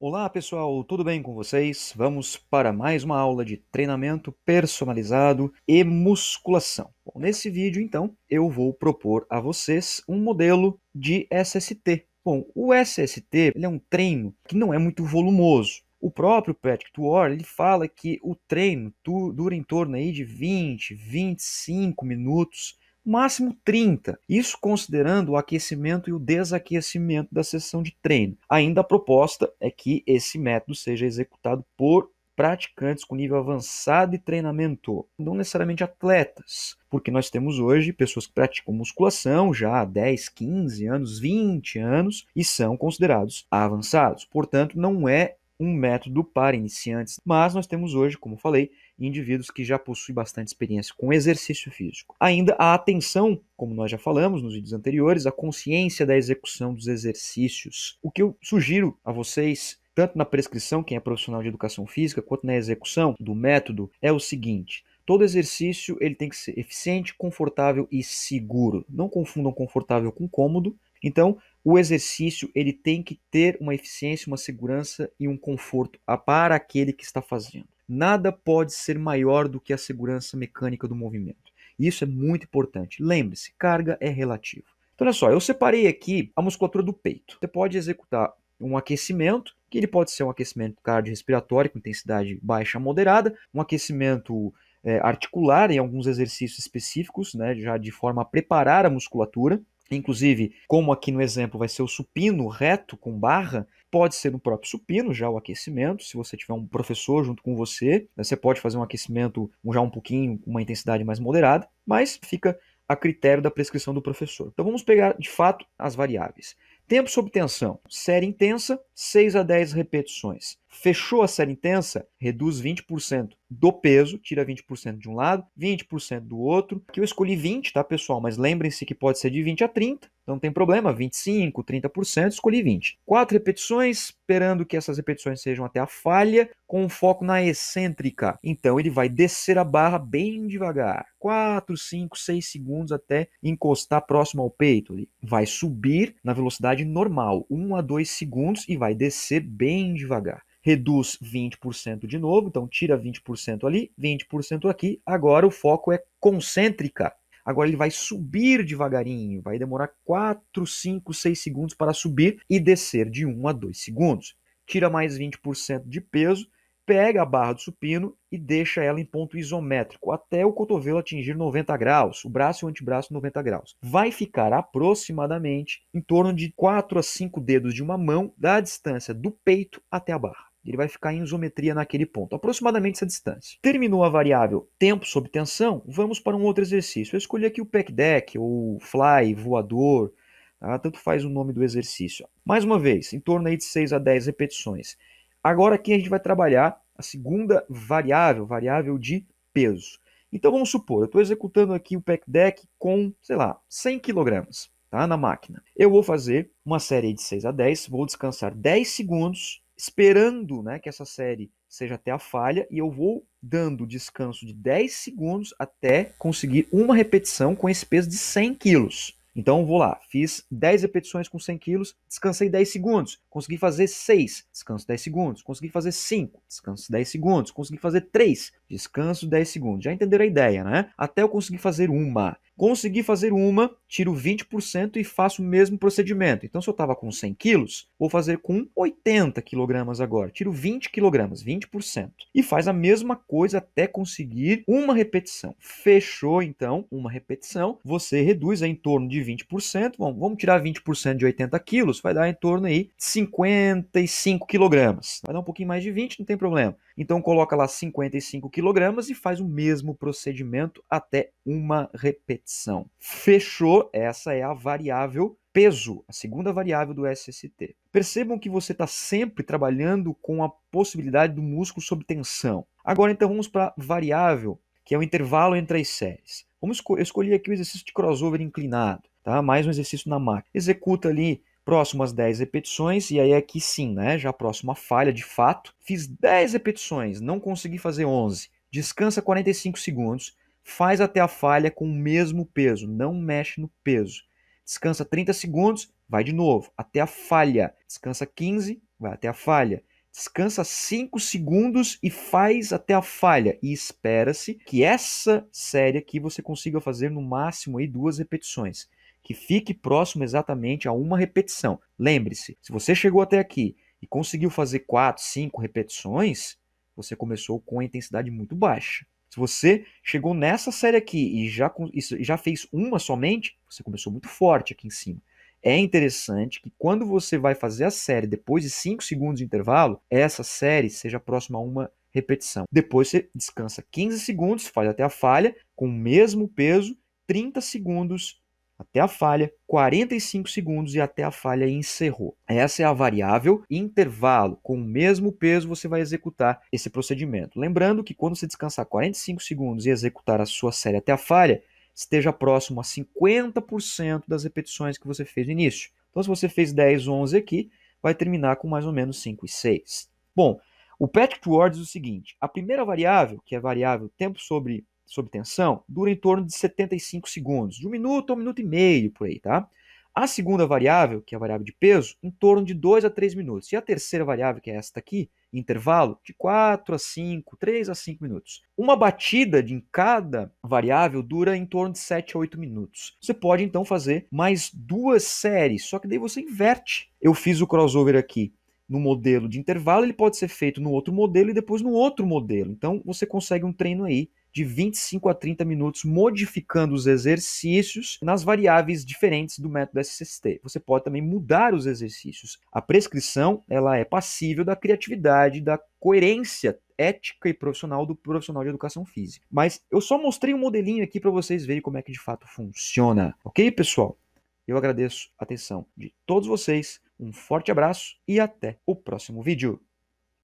Olá pessoal, tudo bem com vocês? Vamos para mais uma aula de treinamento personalizado e musculação. Bom, nesse vídeo, então, eu vou propor a vocês um modelo de SST. Bom, o SST é um treino que não é muito volumoso. O próprio Patrick Tuor ele fala que o treino dura em torno aí de 20, 25 minutos máximo 30. Isso considerando o aquecimento e o desaquecimento da sessão de treino. Ainda a proposta é que esse método seja executado por praticantes com nível avançado e treinamento, não necessariamente atletas, porque nós temos hoje pessoas que praticam musculação já há 10, 15 anos, 20 anos e são considerados avançados. Portanto, não é um método para iniciantes, mas nós temos hoje, como falei, indivíduos que já possuem bastante experiência com exercício físico. Ainda a atenção, como nós já falamos nos vídeos anteriores, a consciência da execução dos exercícios. O que eu sugiro a vocês tanto na prescrição, quem é profissional de educação física, quanto na execução do método, é o seguinte: Todo exercício ele tem que ser eficiente, confortável e seguro. Não confundam confortável com cômodo. Então, o exercício ele tem que ter uma eficiência, uma segurança e um conforto para aquele que está fazendo. Nada pode ser maior do que a segurança mecânica do movimento. Isso é muito importante. Lembre-se, carga é relativa. Então, olha só, eu separei aqui a musculatura do peito. Você pode executar um aquecimento, que ele pode ser um aquecimento cardiorrespiratório com intensidade baixa a moderada, um aquecimento é, articular em alguns exercícios específicos, né, já de forma a preparar a musculatura. Inclusive, como aqui no exemplo vai ser o supino reto com barra, Pode ser no próprio supino, já o aquecimento, se você tiver um professor junto com você, né, você pode fazer um aquecimento já um pouquinho, uma intensidade mais moderada, mas fica a critério da prescrição do professor. Então vamos pegar de fato as variáveis. Tempo sob tensão, série intensa, 6 a 10 repetições. Fechou a série intensa, reduz 20% do peso, tira 20% de um lado, 20% do outro. Aqui eu escolhi 20, tá, pessoal? Mas lembrem-se que pode ser de 20 a 30, então não tem problema, 25, 30%, escolhi 20. Quatro repetições, esperando que essas repetições sejam até a falha, com um foco na excêntrica. Então ele vai descer a barra bem devagar, 4, 5, 6 segundos até encostar próximo ao peito. Ele vai subir na velocidade normal, 1 a 2 segundos e vai descer bem devagar reduz 20% de novo, então tira 20% ali, 20% aqui. Agora o foco é concêntrica. Agora ele vai subir devagarinho, vai demorar 4, 5, 6 segundos para subir e descer de 1 a 2 segundos. Tira mais 20% de peso, pega a barra do supino e deixa ela em ponto isométrico, até o cotovelo atingir 90 graus, o braço e o antebraço 90 graus. Vai ficar aproximadamente em torno de 4 a 5 dedos de uma mão da distância do peito até a barra. Ele vai ficar em isometria naquele ponto, aproximadamente essa distância. Terminou a variável tempo sob tensão, vamos para um outro exercício. Eu escolhi aqui o pack deck, ou fly, voador, tá? tanto faz o nome do exercício. Mais uma vez, em torno aí de 6 a 10 repetições. Agora aqui a gente vai trabalhar a segunda variável, variável de peso. Então vamos supor, eu estou executando aqui o pack deck com, sei lá, 100 kg tá? na máquina. Eu vou fazer uma série de 6 a 10, vou descansar 10 segundos esperando né, que essa série seja até a falha, e eu vou dando descanso de 10 segundos até conseguir uma repetição com esse peso de 100 quilos. Então vou lá, fiz 10 repetições com 100 quilos, descansei 10 segundos, consegui fazer 6, descanso 10 segundos, consegui fazer 5, descanso 10 segundos, consegui fazer 3, descanso 10 segundos. Já entenderam a ideia, né? Até eu conseguir fazer uma. Consegui fazer uma, tiro 20% e faço o mesmo procedimento. Então, se eu estava com 100 quilos, vou fazer com 80 quilogramas agora. Tiro 20 quilogramas, 20%. E faz a mesma coisa até conseguir uma repetição. Fechou, então, uma repetição. Você reduz em torno de 20%. Bom, vamos tirar 20% de 80 quilos, vai dar em torno aí 55 quilogramas. Vai dar um pouquinho mais de 20, não tem problema. Então, coloca lá 55 quilogramas e faz o mesmo procedimento até uma repetição. Fechou? Essa é a variável peso, a segunda variável do SST. Percebam que você está sempre trabalhando com a possibilidade do músculo sob tensão. Agora então vamos para a variável, que é o intervalo entre as séries. Vamos escolher eu escolhi aqui o exercício de crossover inclinado, tá? mais um exercício na máquina. Executa ali próximo às 10 repetições, e aí aqui sim, né, já a próxima falha de fato, fiz 10 repetições, não consegui fazer 11, descansa 45 segundos, faz até a falha com o mesmo peso, não mexe no peso, descansa 30 segundos, vai de novo, até a falha, descansa 15, vai até a falha, descansa 5 segundos e faz até a falha. E espera-se que essa série aqui você consiga fazer no máximo aí duas repetições que fique próximo exatamente a uma repetição. Lembre-se, se você chegou até aqui e conseguiu fazer 4, 5 repetições, você começou com a intensidade muito baixa. Se você chegou nessa série aqui e já, e já fez uma somente, você começou muito forte aqui em cima. É interessante que quando você vai fazer a série depois de 5 segundos de intervalo, essa série seja próxima a uma repetição. Depois você descansa 15 segundos, faz até a falha, com o mesmo peso, 30 segundos até a falha, 45 segundos e até a falha encerrou. Essa é a variável intervalo. Com o mesmo peso você vai executar esse procedimento. Lembrando que quando você descansar 45 segundos e executar a sua série até a falha, esteja próximo a 50% das repetições que você fez no início. Então se você fez 10, 11 aqui, vai terminar com mais ou menos 5 e 6. Bom, o Patrick Ward diz é o seguinte: a primeira variável, que é a variável tempo sobre sob tensão dura em torno de 75 segundos, de um minuto a um minuto e meio por aí, tá? A segunda variável, que é a variável de peso, em torno de 2 a 3 minutos. E a terceira variável, que é esta aqui, intervalo, de 4 a 5, 3 a 5 minutos. Uma batida de em cada variável dura em torno de 7 a 8 minutos. Você pode então fazer mais duas séries, só que daí você inverte. Eu fiz o crossover aqui no modelo de intervalo, ele pode ser feito no outro modelo e depois no outro modelo. Então você consegue um treino aí de 25 a 30 minutos, modificando os exercícios nas variáveis diferentes do método SST. Você pode também mudar os exercícios. A prescrição ela é passível da criatividade, da coerência ética e profissional do profissional de educação física. Mas eu só mostrei um modelinho aqui para vocês verem como é que de fato funciona. Ok, pessoal? Eu agradeço a atenção de todos vocês, um forte abraço e até o próximo vídeo.